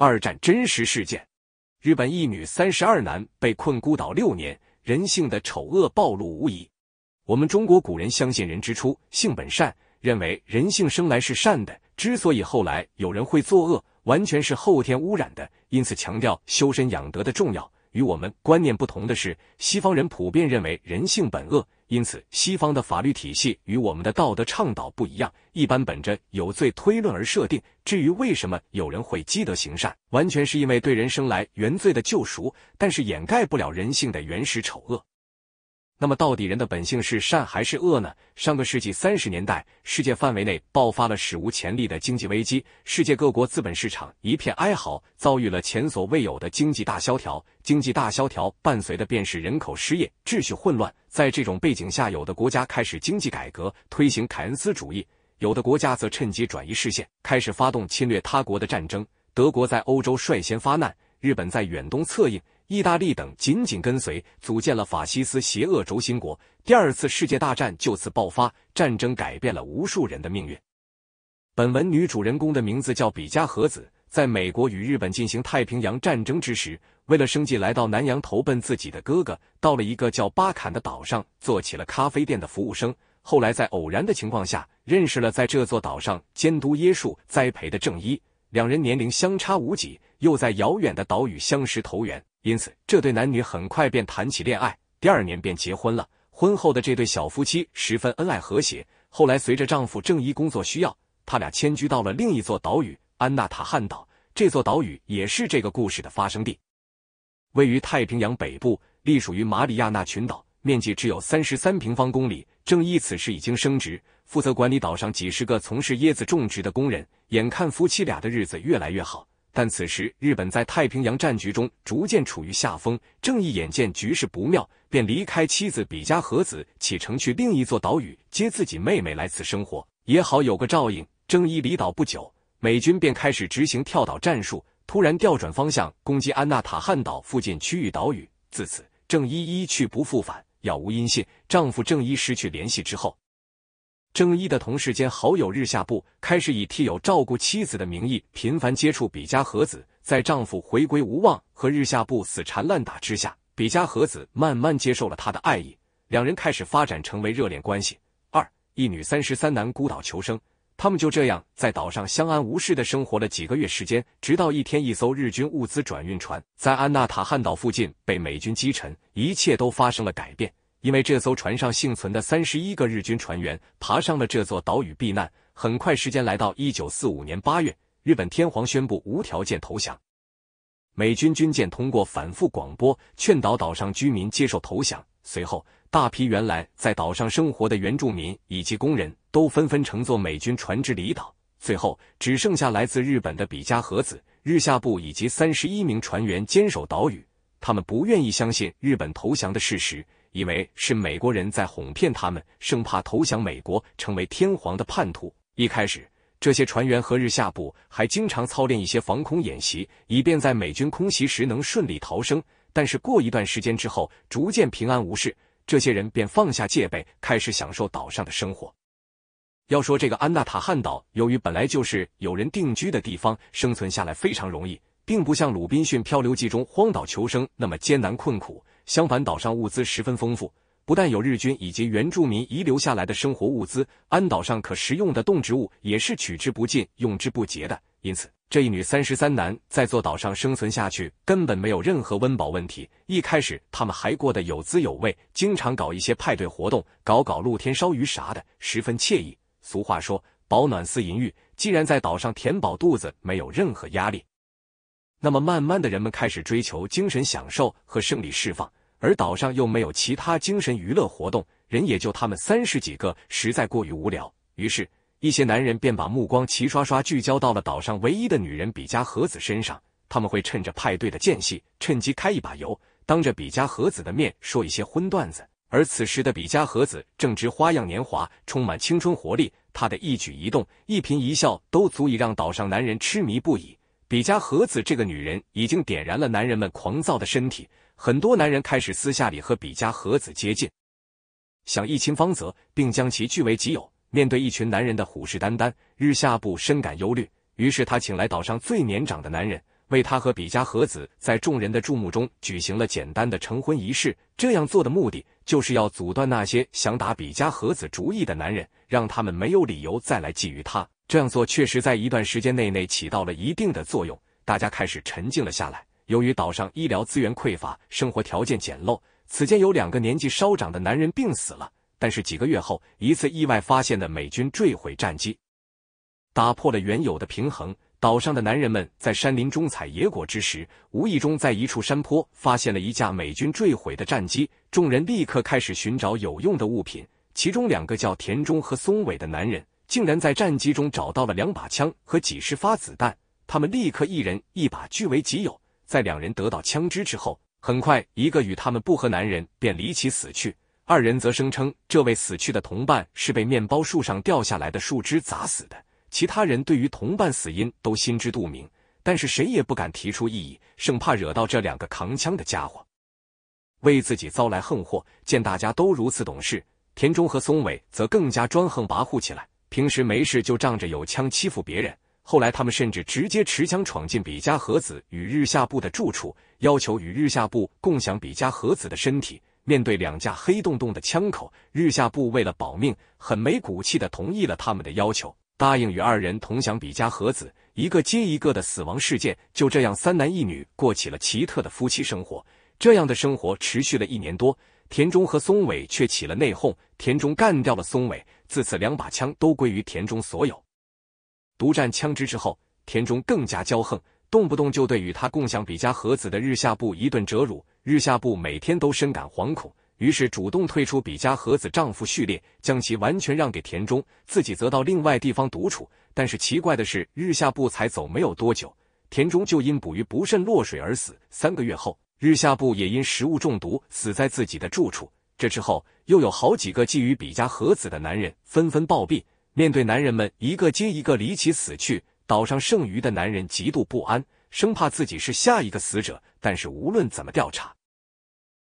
二战真实事件，日本一女三十二男被困孤岛六年，人性的丑恶暴露无遗。我们中国古人相信人之初性本善，认为人性生来是善的，之所以后来有人会作恶，完全是后天污染的，因此强调修身养德的重要。与我们观念不同的是，西方人普遍认为人性本恶，因此西方的法律体系与我们的道德倡导不一样，一般本着有罪推论而设定。至于为什么有人会积德行善，完全是因为对人生来原罪的救赎，但是掩盖不了人性的原始丑恶。那么到底人的本性是善还是恶呢？上个世纪三十年代，世界范围内爆发了史无前例的经济危机，世界各国资本市场一片哀嚎，遭遇了前所未有的经济大萧条。经济大萧条伴随的便是人口失业、秩序混乱。在这种背景下，有的国家开始经济改革，推行凯恩斯主义；有的国家则趁机转移视线，开始发动侵略他国的战争。德国在欧洲率先发难，日本在远东策应。意大利等紧紧跟随，组建了法西斯邪恶轴心国。第二次世界大战就此爆发，战争改变了无数人的命运。本文女主人公的名字叫比嘉和子，在美国与日本进行太平洋战争之时，为了生计来到南洋投奔自己的哥哥，到了一个叫巴坎的岛上，做起了咖啡店的服务生。后来在偶然的情况下，认识了在这座岛上监督椰树栽培的正一，两人年龄相差无几，又在遥远的岛屿相识投缘。因此，这对男女很快便谈起恋爱，第二年便结婚了。婚后的这对小夫妻十分恩爱和谐。后来，随着丈夫郑一工作需要，他俩迁居到了另一座岛屿——安纳塔汉岛。这座岛屿也是这个故事的发生地，位于太平洋北部，隶属于马里亚纳群岛，面积只有三十三平方公里。郑一此时已经升职，负责管理岛上几十个从事椰子种植的工人。眼看夫妻俩的日子越来越好。但此时，日本在太平洋战局中逐渐处于下风。正义眼见局势不妙，便离开妻子比嘉和子，启程去另一座岛屿接自己妹妹来此生活，也好有个照应。正义离岛不久，美军便开始执行跳岛战术，突然调转方向攻击安纳塔汉岛附近区域岛屿。自此，正义一去不复返，杳无音信。丈夫正伊失去联系之后。正一的同事兼好友日下部开始以替友照顾妻子的名义频繁接触比嘉和子，在丈夫回归无望和日下部死缠烂打之下，比嘉和子慢慢接受了他的爱意，两人开始发展成为热恋关系。二一女三十三男孤岛求生，他们就这样在岛上相安无事的生活了几个月时间，直到一天，一艘日军物资转运船在安娜塔汉岛附近被美军击沉，一切都发生了改变。因为这艘船上幸存的三十一个日军船员爬上了这座岛屿避难。很快，时间来到一九四五年八月，日本天皇宣布无条件投降。美军军舰通过反复广播劝导岛上居民接受投降。随后，大批原来在岛上生活的原住民以及工人，都纷纷乘坐美军船只离岛。最后，只剩下来自日本的比嘉和子、日下部以及三十一名船员坚守岛屿。他们不愿意相信日本投降的事实。以为是美国人在哄骗他们，生怕投降美国成为天皇的叛徒。一开始，这些船员和日下部还经常操练一些防空演习，以便在美军空袭时能顺利逃生。但是过一段时间之后，逐渐平安无事，这些人便放下戒备，开始享受岛上的生活。要说这个安纳塔汉岛，由于本来就是有人定居的地方，生存下来非常容易，并不像《鲁滨逊漂流记》中荒岛求生那么艰难困苦。相反，岛上物资十分丰富，不但有日军以及原住民遗留下来的生活物资，安岛上可食用的动植物也是取之不尽、用之不竭的。因此，这一女三十三男在座岛上生存下去，根本没有任何温饱问题。一开始，他们还过得有滋有味，经常搞一些派对活动，搞搞露天烧鱼啥的，十分惬意。俗话说：“保暖似淫欲。”既然在岛上填饱肚子没有任何压力，那么慢慢的人们开始追求精神享受和生理释放。而岛上又没有其他精神娱乐活动，人也就他们三十几个，实在过于无聊。于是，一些男人便把目光齐刷刷聚焦到了岛上唯一的女人比嘉和子身上。他们会趁着派对的间隙，趁机开一把油，当着比嘉和子的面说一些荤段子。而此时的比嘉和子正值花样年华，充满青春活力，她的一举一动、一颦一笑都足以让岛上男人痴迷不已。比嘉和子这个女人已经点燃了男人们狂躁的身体，很多男人开始私下里和比嘉和子接近，想一亲芳泽，并将其据为己有。面对一群男人的虎视眈眈，日下部深感忧虑，于是他请来岛上最年长的男人，为他和比嘉和子在众人的注目中举行了简单的成婚仪式。这样做的目的就是要阻断那些想打比嘉和子主意的男人，让他们没有理由再来觊觎他。这样做确实在一段时间内内起到了一定的作用，大家开始沉静了下来。由于岛上医疗资源匮乏，生活条件简陋，此间有两个年纪稍长的男人病死了。但是几个月后，一次意外发现的美军坠毁战机，打破了原有的平衡。岛上的男人们在山林中采野果之时，无意中在一处山坡发现了一架美军坠毁的战机，众人立刻开始寻找有用的物品。其中两个叫田中和松尾的男人。竟然在战机中找到了两把枪和几十发子弹，他们立刻一人一把据为己有。在两人得到枪支之后，很快一个与他们不合男人便离奇死去，二人则声称这位死去的同伴是被面包树上掉下来的树枝砸死的。其他人对于同伴死因都心知肚明，但是谁也不敢提出异议，生怕惹到这两个扛枪的家伙，为自己遭来横祸。见大家都如此懂事，田中和松尾则更加专横跋扈起来。平时没事就仗着有枪欺负别人。后来他们甚至直接持枪闯进比嘉和子与日下部的住处，要求与日下部共享比嘉和子的身体。面对两架黑洞洞的枪口，日下部为了保命，很没骨气的同意了他们的要求，答应与二人同享比嘉和子。一个接一个的死亡事件，就这样三男一女过起了奇特的夫妻生活。这样的生活持续了一年多，田中和松尾却起了内讧，田中干掉了松尾。自此，两把枪都归于田中所有。独占枪支之后，田中更加骄横，动不动就对与他共享比家和子的日下部一顿折辱。日下部每天都深感惶恐，于是主动退出比家和子丈夫序列，将其完全让给田中，自己则到另外地方独处。但是奇怪的是，日下部才走没有多久，田中就因捕鱼不慎落水而死。三个月后，日下部也因食物中毒死在自己的住处。这之后，又有好几个觊觎比家和子的男人纷纷暴毙。面对男人们一个接一个离奇死去，岛上剩余的男人极度不安，生怕自己是下一个死者。但是无论怎么调查，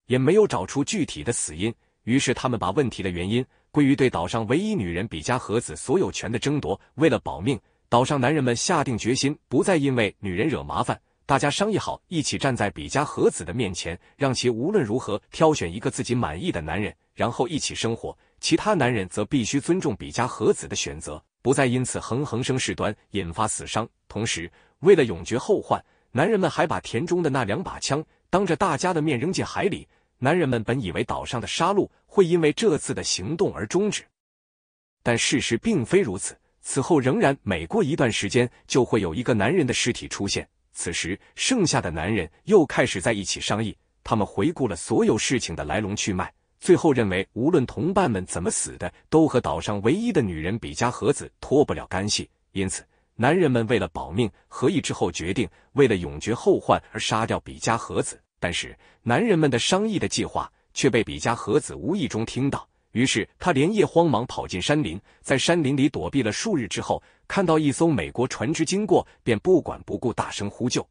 也没有找出具体的死因。于是他们把问题的原因归于对岛上唯一女人比家和子所有权的争夺。为了保命，岛上男人们下定决心不再因为女人惹麻烦。大家商议好，一起站在比家和子的面前，让其无论如何挑选一个自己满意的男人，然后一起生活。其他男人则必须尊重比家和子的选择，不再因此横横生事端，引发死伤。同时，为了永绝后患，男人们还把田中的那两把枪当着大家的面扔进海里。男人们本以为岛上的杀戮会因为这次的行动而终止，但事实并非如此。此后，仍然每过一段时间，就会有一个男人的尸体出现。此时，剩下的男人又开始在一起商议。他们回顾了所有事情的来龙去脉，最后认为无论同伴们怎么死的，都和岛上唯一的女人比加和子脱不了干系。因此，男人们为了保命，合议之后决定，为了永绝后患而杀掉比加和子。但是，男人们的商议的计划却被比加和子无意中听到。于是他连夜慌忙跑进山林，在山林里躲避了数日之后，看到一艘美国船只经过，便不管不顾大声呼救。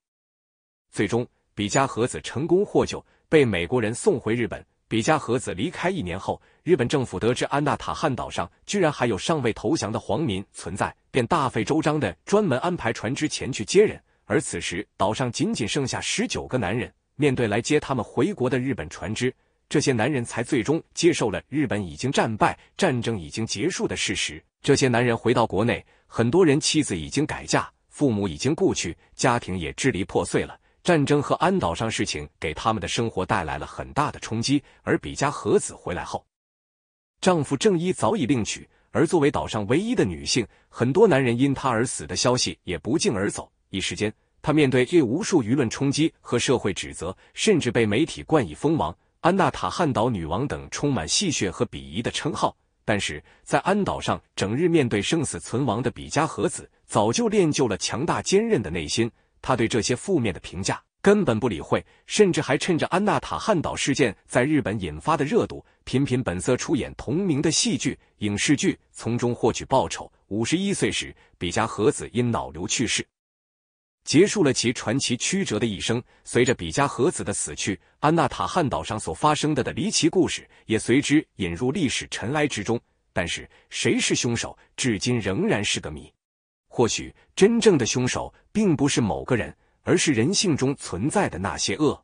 最终，比加和子成功获救，被美国人送回日本。比加和子离开一年后，日本政府得知安纳塔汉岛上居然还有尚未投降的皇民存在，便大费周章的专门安排船只前去接人。而此时，岛上仅仅剩下十九个男人，面对来接他们回国的日本船只。这些男人才最终接受了日本已经战败、战争已经结束的事实。这些男人回到国内，很多人妻子已经改嫁，父母已经故去，家庭也支离破碎了。战争和安岛上事情给他们的生活带来了很大的冲击。而比嘉和子回来后，丈夫正一早已另娶，而作为岛上唯一的女性，很多男人因她而死的消息也不胫而走。一时间，她面对这无数舆论冲击和社会指责，甚至被媒体冠以“蜂王”。安纳塔汉岛女王等充满戏谑和鄙夷的称号，但是在安岛上整日面对生死存亡的比嘉和子，早就练就了强大坚韧的内心。她对这些负面的评价根本不理会，甚至还趁着安纳塔汉岛事件在日本引发的热度，频频本色出演同名的戏剧、影视剧，从中获取报酬。五十一岁时，比嘉和子因脑瘤去世。结束了其传奇曲折的一生。随着比加和子的死去，安纳塔汉岛上所发生的的离奇故事也随之引入历史尘埃之中。但是，谁是凶手，至今仍然是个谜。或许，真正的凶手并不是某个人，而是人性中存在的那些恶。